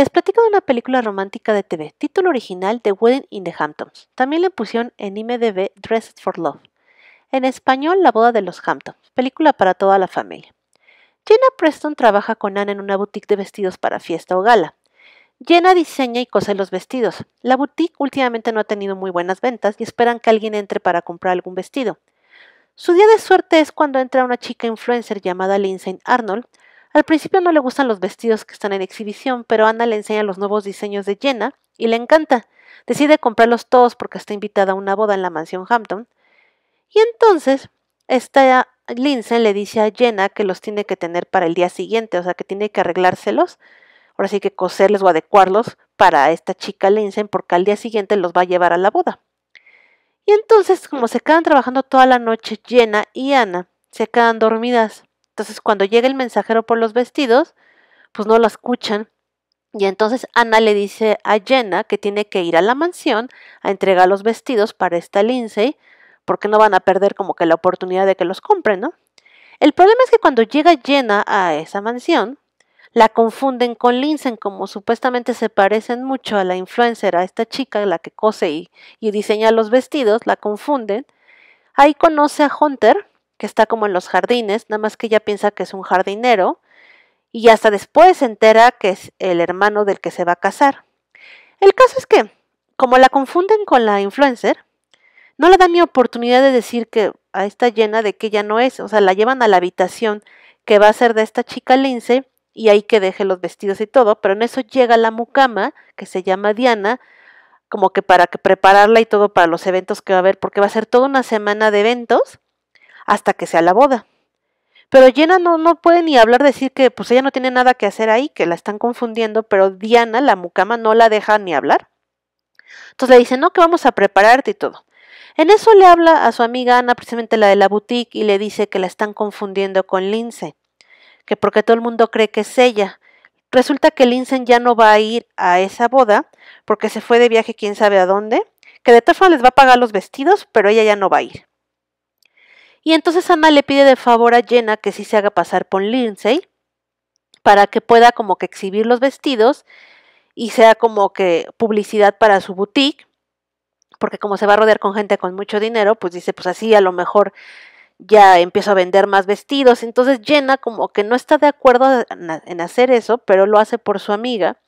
Les platico de una película romántica de TV, título original The Wedding in the Hamptons. También le pusieron en IMDb Dressed for Love. En español, La boda de los Hamptons, película para toda la familia. Jenna Preston trabaja con Anna en una boutique de vestidos para fiesta o gala. Jenna diseña y cose los vestidos. La boutique últimamente no ha tenido muy buenas ventas y esperan que alguien entre para comprar algún vestido. Su día de suerte es cuando entra una chica influencer llamada Lindsay Arnold, al principio no le gustan los vestidos que están en exhibición, pero Ana le enseña los nuevos diseños de Jenna y le encanta. Decide comprarlos todos porque está invitada a una boda en la mansión Hampton. Y entonces, esta Lindsay le dice a Jenna que los tiene que tener para el día siguiente, o sea que tiene que arreglárselos, ahora sí que coserles o adecuarlos para esta chica Linsen porque al día siguiente los va a llevar a la boda. Y entonces, como se quedan trabajando toda la noche, Jenna y Ana se quedan dormidas. Entonces, cuando llega el mensajero por los vestidos, pues no lo escuchan. Y entonces Ana le dice a Jenna que tiene que ir a la mansión a entregar los vestidos para esta Lindsay, porque no van a perder como que la oportunidad de que los compren, ¿no? El problema es que cuando llega Jenna a esa mansión, la confunden con Lindsay, como supuestamente se parecen mucho a la influencer, a esta chica, la que cose y diseña los vestidos, la confunden. Ahí conoce a Hunter, que está como en los jardines, nada más que ella piensa que es un jardinero y hasta después se entera que es el hermano del que se va a casar. El caso es que, como la confunden con la influencer, no le dan ni oportunidad de decir que a ah, está llena de que ella no es, o sea, la llevan a la habitación que va a ser de esta chica lince, y ahí que deje los vestidos y todo, pero en eso llega la mucama, que se llama Diana, como que para que prepararla y todo para los eventos que va a haber, porque va a ser toda una semana de eventos hasta que sea la boda. Pero Jenna no, no puede ni hablar, decir que pues ella no tiene nada que hacer ahí, que la están confundiendo, pero Diana, la mucama, no la deja ni hablar. Entonces le dice, no, que vamos a prepararte y todo. En eso le habla a su amiga Ana, precisamente la de la boutique, y le dice que la están confundiendo con Lince, que porque todo el mundo cree que es ella. Resulta que Lince ya no va a ir a esa boda, porque se fue de viaje quién sabe a dónde, que de todas formas les va a pagar los vestidos, pero ella ya no va a ir. Y entonces Ana le pide de favor a Jenna que sí se haga pasar por Lindsay para que pueda como que exhibir los vestidos y sea como que publicidad para su boutique, porque como se va a rodear con gente con mucho dinero, pues dice, pues así a lo mejor ya empiezo a vender más vestidos. Entonces Jenna como que no está de acuerdo en hacer eso, pero lo hace por su amiga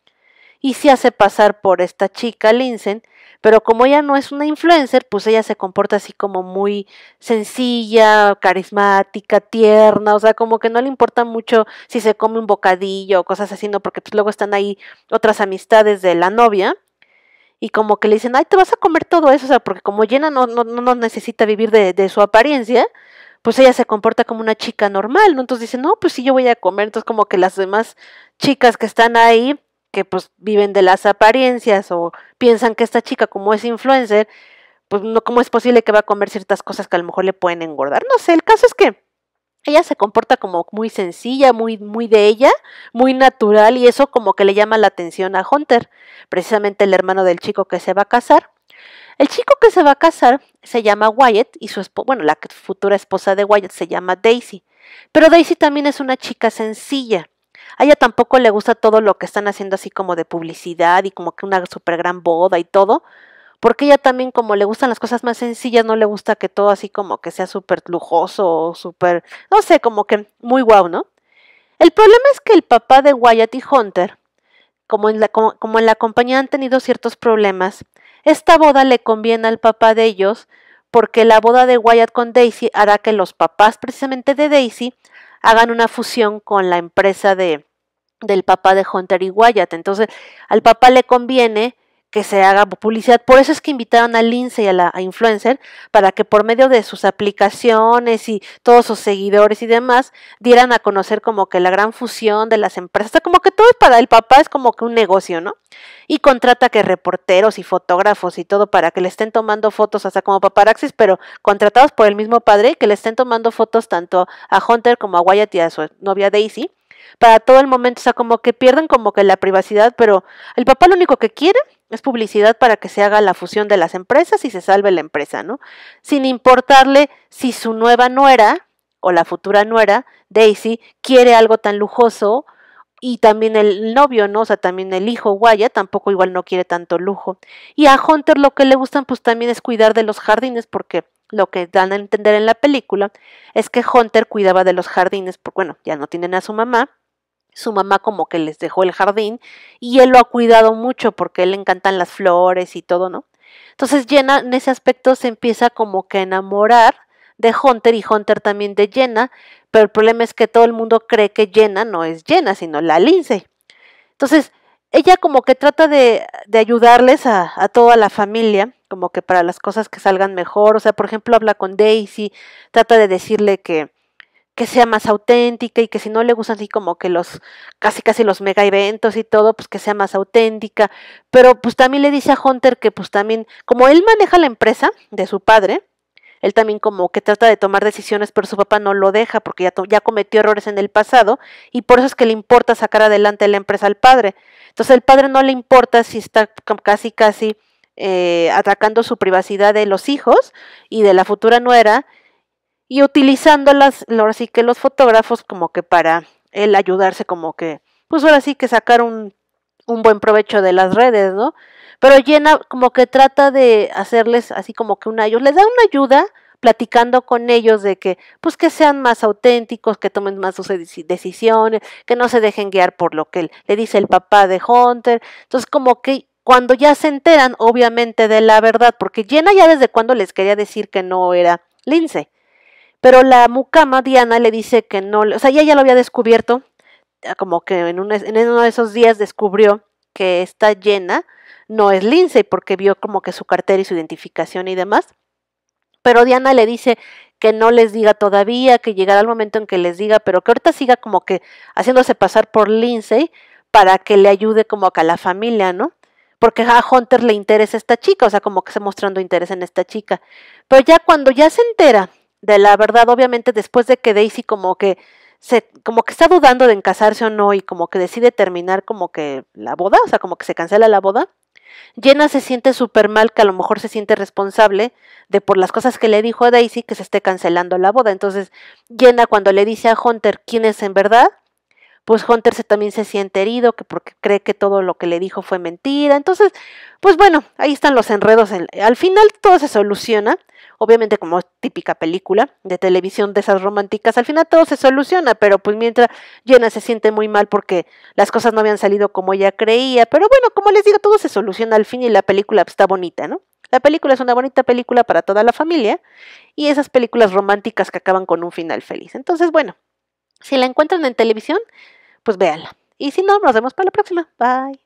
y se hace pasar por esta chica Linsen, pero como ella no es una influencer, pues ella se comporta así como muy sencilla, carismática, tierna, o sea, como que no le importa mucho si se come un bocadillo o cosas así, no, porque pues luego están ahí otras amistades de la novia y como que le dicen, ay, te vas a comer todo eso, o sea, porque como Jenna no, no, no necesita vivir de, de, su apariencia, pues ella se comporta como una chica normal, ¿no? Entonces dice, no, pues sí, yo voy a comer, entonces como que las demás chicas que están ahí que pues viven de las apariencias o piensan que esta chica como es influencer, pues no, ¿cómo es posible que va a comer ciertas cosas que a lo mejor le pueden engordar? No sé, el caso es que ella se comporta como muy sencilla, muy, muy de ella, muy natural y eso como que le llama la atención a Hunter, precisamente el hermano del chico que se va a casar. El chico que se va a casar se llama Wyatt y su bueno, la futura esposa de Wyatt se llama Daisy. Pero Daisy también es una chica sencilla. A ella tampoco le gusta todo lo que están haciendo así como de publicidad y como que una super gran boda y todo, porque ella también como le gustan las cosas más sencillas, no le gusta que todo así como que sea súper lujoso o súper, no sé, como que muy guau, ¿no? El problema es que el papá de Wyatt y Hunter, como la, como en la compañía han tenido ciertos problemas, esta boda le conviene al papá de ellos porque la boda de Wyatt con Daisy hará que los papás precisamente de Daisy hagan una fusión con la empresa de, del papá de Hunter y Wyatt. Entonces, al papá le conviene que se haga publicidad. Por eso es que invitaron a Lindsay, a la influencer, para que por medio de sus aplicaciones y todos sus seguidores y demás, dieran a conocer como que la gran fusión de las empresas. O como que todo es para el papá, es como que un negocio, ¿no? Y contrata que reporteros y fotógrafos y todo para que le estén tomando fotos, hasta como paparaxis, pero contratados por el mismo padre, que le estén tomando fotos tanto a Hunter como a Wyatt y a su novia Daisy. Para todo el momento, o sea, como que pierden como que la privacidad, pero el papá lo único que quiere es publicidad para que se haga la fusión de las empresas y se salve la empresa, ¿no? Sin importarle si su nueva nuera o la futura nuera, Daisy, quiere algo tan lujoso y también el novio, ¿no? O sea, también el hijo, Guaya tampoco igual no quiere tanto lujo. Y a Hunter lo que le gustan pues también es cuidar de los jardines porque lo que dan a entender en la película es que Hunter cuidaba de los jardines, porque bueno, ya no tienen a su mamá, su mamá como que les dejó el jardín y él lo ha cuidado mucho porque él le encantan las flores y todo, ¿no? Entonces Jenna en ese aspecto se empieza como que a enamorar de Hunter y Hunter también de Jenna, pero el problema es que todo el mundo cree que Jenna no es Jenna, sino la lince. Entonces, ella como que trata de, ayudarles a, a, toda la familia, como que para las cosas que salgan mejor, o sea, por ejemplo, habla con Daisy, trata de decirle que, que sea más auténtica y que si no le gustan así como que los casi casi los mega eventos y todo, pues que sea más auténtica. Pero pues también le dice a Hunter que pues también, como él maneja la empresa de su padre, él también como que trata de tomar decisiones, pero su papá no lo deja porque ya, ya cometió errores en el pasado y por eso es que le importa sacar adelante la empresa al padre. Entonces el padre no le importa si está casi casi eh, atacando su privacidad de los hijos y de la futura nuera y utilizándolas, ahora sí que los fotógrafos como que para él ayudarse como que, pues ahora sí que sacar un, buen provecho de las redes, ¿no? Pero llena como que trata de hacerles así como que una ayuda, les da una ayuda platicando con ellos de que pues que sean más auténticos, que tomen más sus decisiones, que no se dejen guiar por lo que le dice el papá de Hunter. Entonces como que cuando ya se enteran obviamente de la verdad, porque Jenna ya desde cuando les quería decir que no era Lince, pero la mucama Diana le dice que no, o sea, ella ya lo había descubierto, eh, como que en, en uno de esos días descubrió que está llena, no es Lindsay, porque vio como que su cartera y su identificación y demás. Pero Diana le dice que no les diga todavía, que llegará el momento en que les diga, pero que ahorita siga como que haciéndose pasar por Lindsay para que le ayude como a la familia, ¿no? Porque a Hunter le interesa esta chica, o sea, como que está mostrando interés en esta chica. Pero ya cuando ya se entera de la verdad, obviamente después de que Daisy como que se, como que está dudando de casarse o no y como que decide terminar como que la boda, o sea, como que se cancela la boda, Jenna se siente súper mal que a lo mejor se siente responsable de por las cosas que le dijo a Daisy que se esté cancelando la boda. Entonces, Jenna cuando le dice a Hunter quién es en verdad, pues Hunter se, también se siente herido que porque cree que todo lo que le dijo fue mentira. Entonces, pues bueno, ahí están los enredos. al final todo se soluciona Obviamente, como típica película de televisión de esas románticas, al final todo se soluciona, pero pues mientras Jenna se siente muy mal porque las cosas no habían salido como ella creía, pero bueno, como les digo, todo se soluciona al fin y la película pues, está bonita, ¿no? La película es una bonita película para toda la familia y esas películas románticas que acaban con un final feliz. Entonces, bueno, si la encuentran en televisión, pues véanla. Y si no, nos vemos para la próxima. Bye.